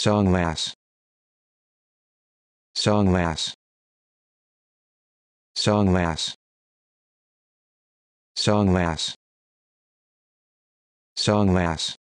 Songlass. Songlass. Songlass. Songlass. Songlass.